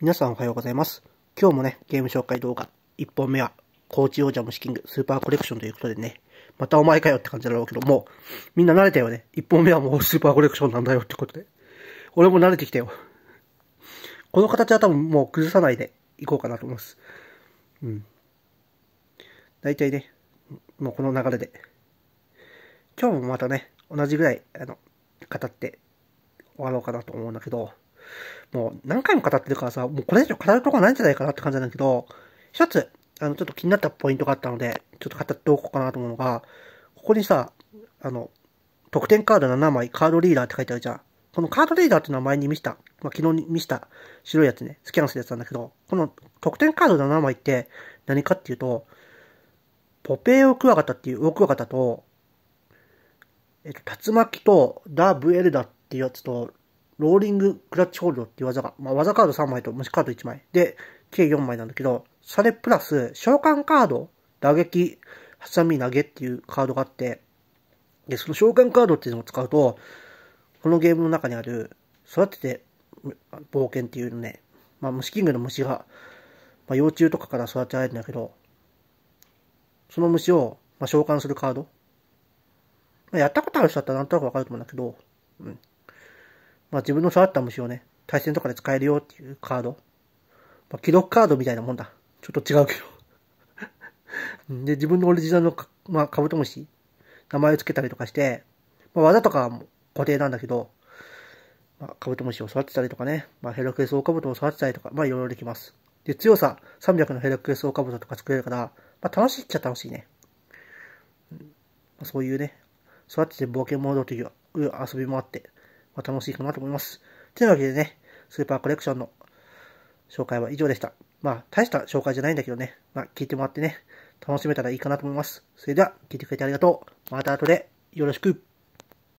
皆さんおはようございます。今日もね、ゲーム紹介動画、1本目は、高知王者虫キングスーパーコレクションということでね、またお前かよって感じだろうけども、う、みんな慣れたよね。1本目はもうスーパーコレクションなんだよってことで。俺も慣れてきたよ。この形は多分もう崩さないでいこうかなと思います。うん。大体ね、もうこの流れで。今日もまたね、同じぐらい、あの、語って終わろうかなと思うんだけど、もう何回も語ってるからさ、もうこれ以上語るとこないんじゃないかなって感じなんだけど、一つ、あの、ちょっと気になったポイントがあったので、ちょっと語っておこうかなと思うのが、ここにさ、あの、得点カード7枚、カードリーダーって書いてあるじゃん。このカードリーダーっていうのは前に見した、まあ、昨日に見した白いやつね、スキャンするやつなんだけど、この得点カード7枚って何かっていうと、ポペイオクワガタっていうオクワガタと、えっと、竜巻とダーブエルダっていうやつと、ローリングクラッチホールドっていう技が、まあ、技カード3枚と虫カード1枚で、計4枚なんだけど、それプラス、召喚カード、打撃、ハサミ投げっていうカードがあって、で、その召喚カードっていうのを使うと、このゲームの中にある、育てて冒険っていうのね、まあ、虫キングの虫が、まあ、幼虫とかから育てられるんだけど、その虫を、まあ、召喚するカード。まあ、やったことある人だったらなんとなくわかると思うんだけど、うん。まあ、自分の育った虫をね、対戦とかで使えるよっていうカード。まあ、記録カードみたいなもんだ。ちょっと違うけど で、自分のオリジナルのか、まあ、カブトムシ、名前を付けたりとかして、まあ、技とかは固定なんだけど、まあ、カブトムシを育てたりとかね、まあ、ヘラクエスオオカブトを育てたりとか、まあ、いろいろできます。で、強さ300のヘラクエスオオカブトとか作れるから、まあ、楽しいっちゃ楽しいね。まあ、そういうね、育てて冒険モードという遊びもあって、まあ、楽しいかなと思います。というわけでね、スーパーコレクションの紹介は以上でした。まあ、大した紹介じゃないんだけどね、まあ、聞いてもらってね、楽しめたらいいかなと思います。それでは、聞いてくれてありがとう。また後でよろしく。